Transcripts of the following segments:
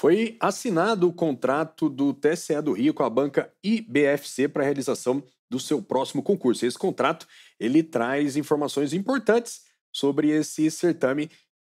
Foi assinado o contrato do TCE do Rio com a banca IBFC para a realização do seu próximo concurso. Esse contrato ele traz informações importantes sobre esse certame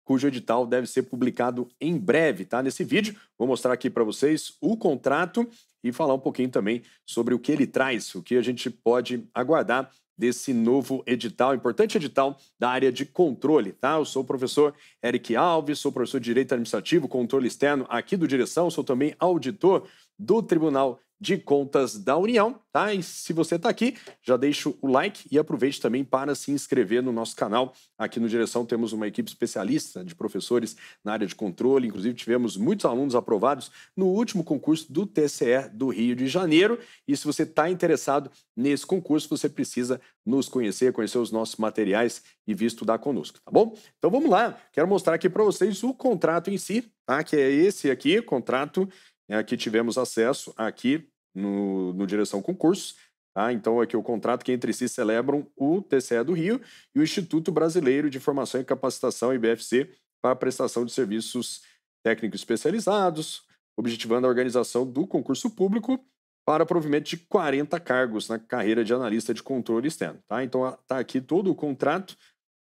cujo edital deve ser publicado em breve, tá? Nesse vídeo, vou mostrar aqui para vocês o contrato e falar um pouquinho também sobre o que ele traz, o que a gente pode aguardar desse novo edital, importante edital da área de controle, tá? Eu sou o professor Eric Alves, sou professor de Direito Administrativo, Controle Externo aqui do Direção, sou também auditor do Tribunal de Contas da União, tá? E se você está aqui, já deixa o like e aproveite também para se inscrever no nosso canal. Aqui no Direção temos uma equipe especialista de professores na área de controle, inclusive tivemos muitos alunos aprovados no último concurso do TCE do Rio de Janeiro. E se você está interessado nesse concurso, você precisa nos conhecer, conhecer os nossos materiais e vir estudar conosco, tá bom? Então vamos lá, quero mostrar aqui para vocês o contrato em si, tá? Que é esse aqui, contrato é, né, que tivemos acesso aqui no, no Direção Concursos. Tá? Então, aqui o contrato que entre si celebram o TCE do Rio e o Instituto Brasileiro de Formação e Capacitação, IBFC, para a prestação de serviços técnicos especializados, objetivando a organização do concurso público para provimento de 40 cargos na carreira de analista de controle externo. Tá? Então, está aqui todo o contrato.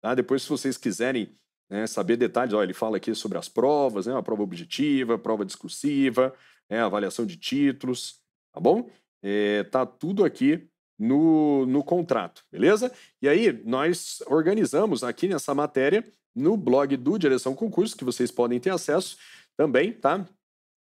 Tá? Depois, se vocês quiserem né, saber detalhes, ó, ele fala aqui sobre as provas, né, a prova objetiva, prova discursiva, né, avaliação de títulos, tá bom? É, tá tudo aqui no, no contrato, beleza? E aí nós organizamos aqui nessa matéria no blog do Direção Concurso, que vocês podem ter acesso também, tá?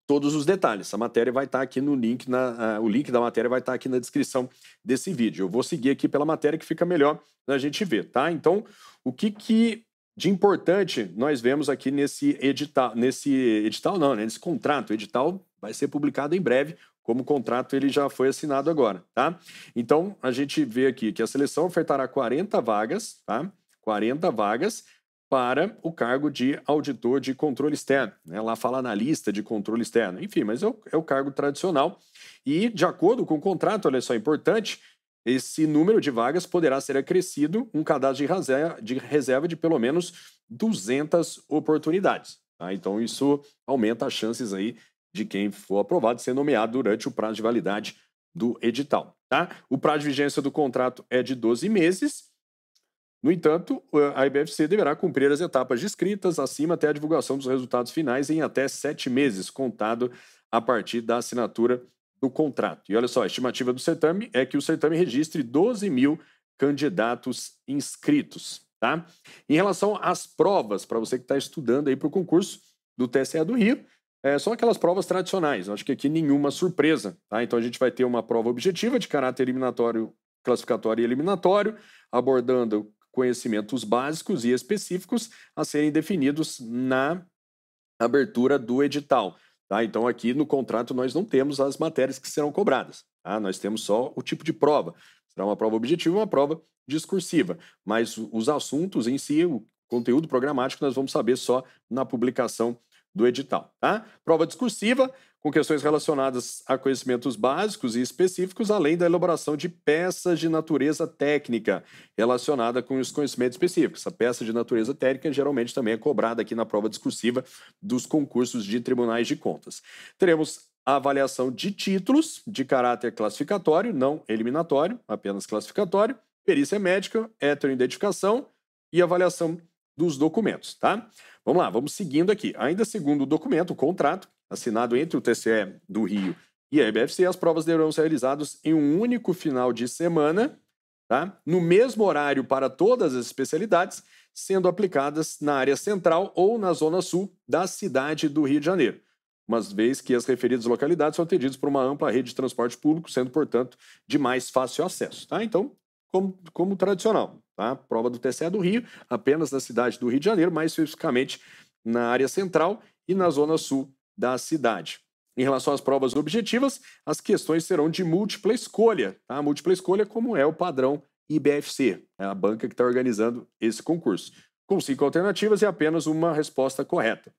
Todos os detalhes. A matéria vai estar tá aqui no link, na, uh, o link da matéria vai estar tá aqui na descrição desse vídeo. Eu vou seguir aqui pela matéria que fica melhor a gente ver, tá? Então, o que que de importante, nós vemos aqui nesse edital, nesse edital não, né? nesse contrato. O edital vai ser publicado em breve, como o contrato ele já foi assinado agora, tá? Então, a gente vê aqui que a seleção ofertará 40 vagas, tá? 40 vagas para o cargo de auditor de controle externo. Né? Lá fala lista de controle externo, enfim, mas é o, é o cargo tradicional. E, de acordo com o contrato, olha só, é importante, esse número de vagas poderá ser acrescido um cadastro de reserva de pelo menos 200 oportunidades. Tá? Então, isso aumenta as chances aí de quem for aprovado ser nomeado durante o prazo de validade do edital. Tá? O prazo de vigência do contrato é de 12 meses. No entanto, a IBFC deverá cumprir as etapas descritas acima até a divulgação dos resultados finais em até sete meses, contado a partir da assinatura do contrato. E olha só, a estimativa do certame é que o certame registre 12 mil candidatos inscritos. Tá? Em relação às provas, para você que está estudando aí para o concurso do TSE do Rio, é, são aquelas provas tradicionais. Acho que aqui nenhuma surpresa. Tá? Então a gente vai ter uma prova objetiva de caráter eliminatório, classificatório e eliminatório, abordando conhecimentos básicos e específicos a serem definidos na abertura do edital. Tá? Então, aqui no contrato, nós não temos as matérias que serão cobradas. Tá? Nós temos só o tipo de prova. Será uma prova objetiva e uma prova discursiva. Mas os assuntos em si, o conteúdo programático, nós vamos saber só na publicação do edital. Tá? Prova discursiva, com questões relacionadas a conhecimentos básicos e específicos, além da elaboração de peças de natureza técnica relacionada com os conhecimentos específicos. Essa peça de natureza técnica geralmente também é cobrada aqui na prova discursiva dos concursos de tribunais de contas. Teremos a avaliação de títulos de caráter classificatório, não eliminatório, apenas classificatório, perícia médica, heteroidentificação e avaliação dos documentos, tá? Vamos lá, vamos seguindo aqui. Ainda segundo o documento, o contrato, assinado entre o TCE do Rio e a EBFC, as provas deverão ser realizadas em um único final de semana, tá? no mesmo horário para todas as especialidades, sendo aplicadas na área central ou na zona sul da cidade do Rio de Janeiro, uma vez que as referidas localidades são atendidas por uma ampla rede de transporte público, sendo, portanto, de mais fácil acesso. Tá? Então, como, como tradicional. Tá? Prova do TCE é do Rio, apenas na cidade do Rio de Janeiro, mais especificamente na área central e na zona sul da cidade. Em relação às provas objetivas, as questões serão de múltipla escolha, tá? Múltipla escolha, como é o padrão IBFC, é a banca que está organizando esse concurso, com cinco alternativas e apenas uma resposta correta.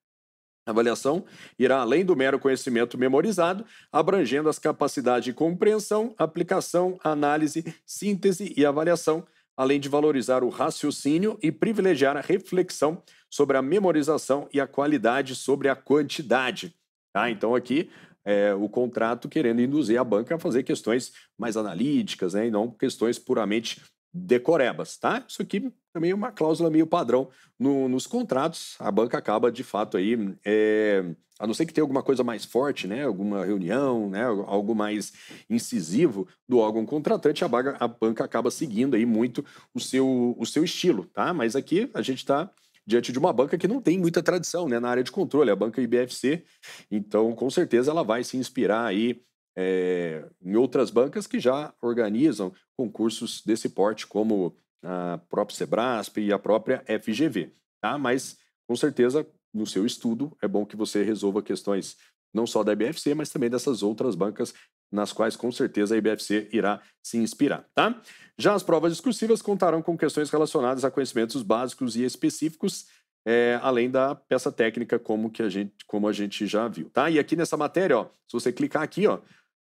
A avaliação irá além do mero conhecimento memorizado, abrangendo as capacidades de compreensão, aplicação, análise, síntese e avaliação além de valorizar o raciocínio e privilegiar a reflexão sobre a memorização e a qualidade sobre a quantidade. Tá? Então, aqui é, o contrato querendo induzir a banca a fazer questões mais analíticas né, e não questões puramente decorebas, tá? Isso aqui também é uma cláusula meio padrão no, nos contratos. A banca acaba, de fato, aí, é, a não ser que tenha alguma coisa mais forte, né? Alguma reunião, né? Algo mais incisivo do órgão contratante, a, baga, a banca acaba seguindo aí muito o seu, o seu estilo, tá? Mas aqui a gente está diante de uma banca que não tem muita tradição né, na área de controle, a banca IBFC. Então, com certeza, ela vai se inspirar aí é, em outras bancas que já organizam concursos desse porte, como a própria Sebrasp e a própria FGV. Tá? Mas, com certeza, no seu estudo, é bom que você resolva questões não só da IBFC, mas também dessas outras bancas nas quais com certeza a IBFC irá se inspirar, tá? Já as provas discursivas contarão com questões relacionadas a conhecimentos básicos e específicos, é, além da peça técnica, como que a gente, como a gente já viu, tá? E aqui nessa matéria, ó, se você clicar aqui, ó,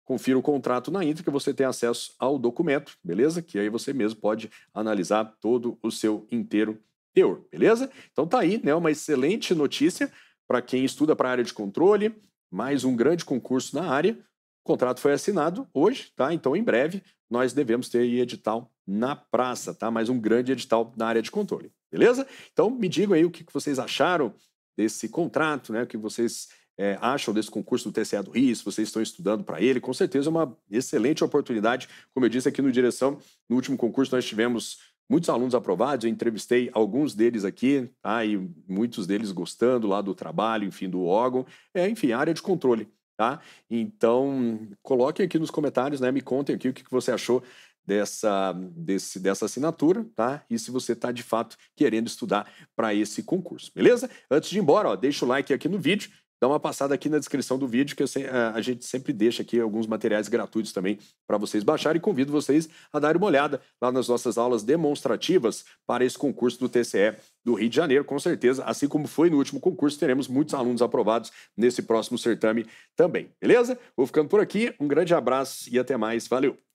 confira o contrato na íntegra, você tem acesso ao documento, beleza? Que aí você mesmo pode analisar todo o seu inteiro teor, beleza? Então tá aí, né? Uma excelente notícia para quem estuda para a área de controle, mais um grande concurso na área. O contrato foi assinado hoje, tá? Então em breve nós devemos ter edital na praça, tá? Mais um grande edital na área de controle, beleza? Então me digam aí o que vocês acharam desse contrato, né? O que vocês é, acham desse concurso do TCA do Rio, se vocês estão estudando para ele, com certeza é uma excelente oportunidade. Como eu disse aqui no Direção, no último concurso nós tivemos muitos alunos aprovados, eu entrevistei alguns deles aqui, tá? e muitos deles gostando lá do trabalho, enfim, do órgão, é, enfim, área de controle. Tá? Então, coloquem aqui nos comentários, né? me contem aqui o que você achou dessa, desse, dessa assinatura, tá? E se você está de fato querendo estudar para esse concurso, beleza? Antes de ir embora, ó, deixa o like aqui no vídeo dá uma passada aqui na descrição do vídeo, que sei, eh, a gente sempre deixa aqui alguns materiais gratuitos também para vocês baixarem. E convido vocês a darem uma olhada lá nas nossas aulas demonstrativas para esse concurso do TCE do Rio de Janeiro, com certeza. Assim como foi no último concurso, teremos muitos alunos aprovados nesse próximo certame também. Beleza? Vou ficando por aqui. Um grande abraço e até mais. Valeu!